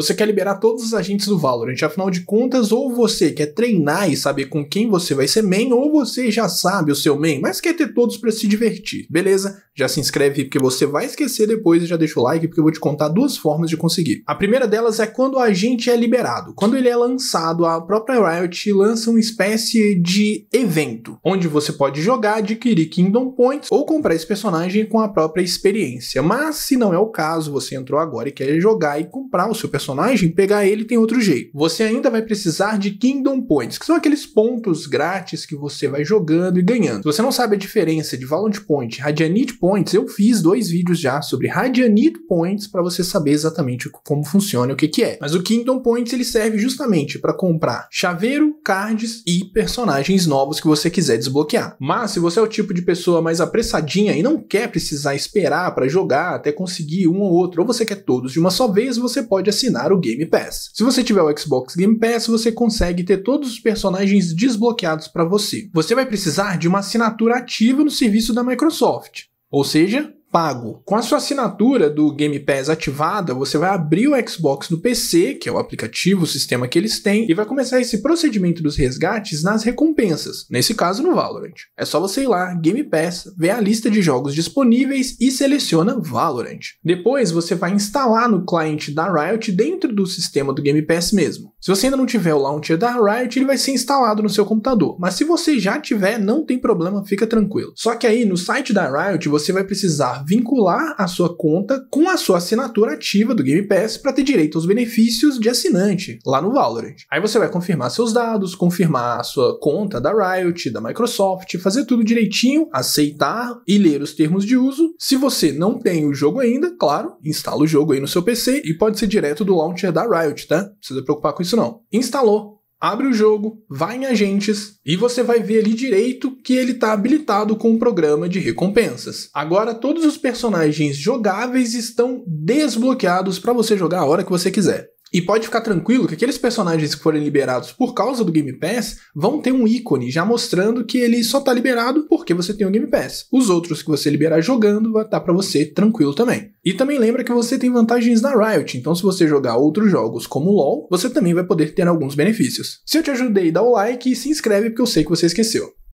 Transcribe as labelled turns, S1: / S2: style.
S1: Você quer liberar todos os agentes do Valorant, afinal de contas, ou você quer treinar e saber com quem você vai ser main, ou você já sabe o seu main, mas quer ter todos para se divertir, beleza? Já se inscreve porque você vai esquecer depois e já deixa o like porque eu vou te contar duas formas de conseguir. A primeira delas é quando o agente é liberado. Quando ele é lançado, a própria Riot lança uma espécie de evento, onde você pode jogar, adquirir Kingdom Points ou comprar esse personagem com a própria experiência. Mas se não é o caso, você entrou agora e quer jogar e comprar o seu personagem personagem, pegar ele tem outro jeito. Você ainda vai precisar de Kingdom Points, que são aqueles pontos grátis que você vai jogando e ganhando. Se você não sabe a diferença de Valent Point e Radianite Points, eu fiz dois vídeos já sobre Radianite Points para você saber exatamente como funciona e o que, que é. Mas o Kingdom Points ele serve justamente para comprar chaveiro, cards e personagens novos que você quiser desbloquear. Mas se você é o tipo de pessoa mais apressadinha e não quer precisar esperar para jogar até conseguir um ou outro, ou você quer todos de uma só vez, você pode assinar assinar o Game Pass. Se você tiver o Xbox Game Pass, você consegue ter todos os personagens desbloqueados para você. Você vai precisar de uma assinatura ativa no serviço da Microsoft, ou seja, pago. Com a sua assinatura do Game Pass ativada, você vai abrir o Xbox no PC, que é o aplicativo, o sistema que eles têm, e vai começar esse procedimento dos resgates nas recompensas, nesse caso no Valorant. É só você ir lá, Game Pass, ver a lista de jogos disponíveis e seleciona Valorant. Depois você vai instalar no cliente da Riot dentro do sistema do Game Pass mesmo. Se você ainda não tiver o launcher da Riot, ele vai ser instalado no seu computador, mas se você já tiver, não tem problema, fica tranquilo. Só que aí no site da Riot você vai precisar vincular a sua conta com a sua assinatura ativa do Game Pass para ter direito aos benefícios de assinante lá no Valorant. Aí você vai confirmar seus dados, confirmar a sua conta da Riot, da Microsoft, fazer tudo direitinho, aceitar e ler os termos de uso. Se você não tem o jogo ainda, claro, instala o jogo aí no seu PC e pode ser direto do launcher da Riot, tá? Não precisa preocupar com isso não. Instalou, abre o jogo, vai em agentes e você vai ver ali direito que ele está habilitado com o um programa de recompensas. Agora todos os personagens jogáveis estão desbloqueados para você jogar a hora que você quiser. E pode ficar tranquilo que aqueles personagens que forem liberados por causa do Game Pass vão ter um ícone já mostrando que ele só tá liberado porque você tem o Game Pass. Os outros que você liberar jogando vai estar tá para você tranquilo também. E também lembra que você tem vantagens na Riot, então se você jogar outros jogos como LoL, você também vai poder ter alguns benefícios. Se eu te ajudei, dá o like e se inscreve porque eu sei que você esqueceu.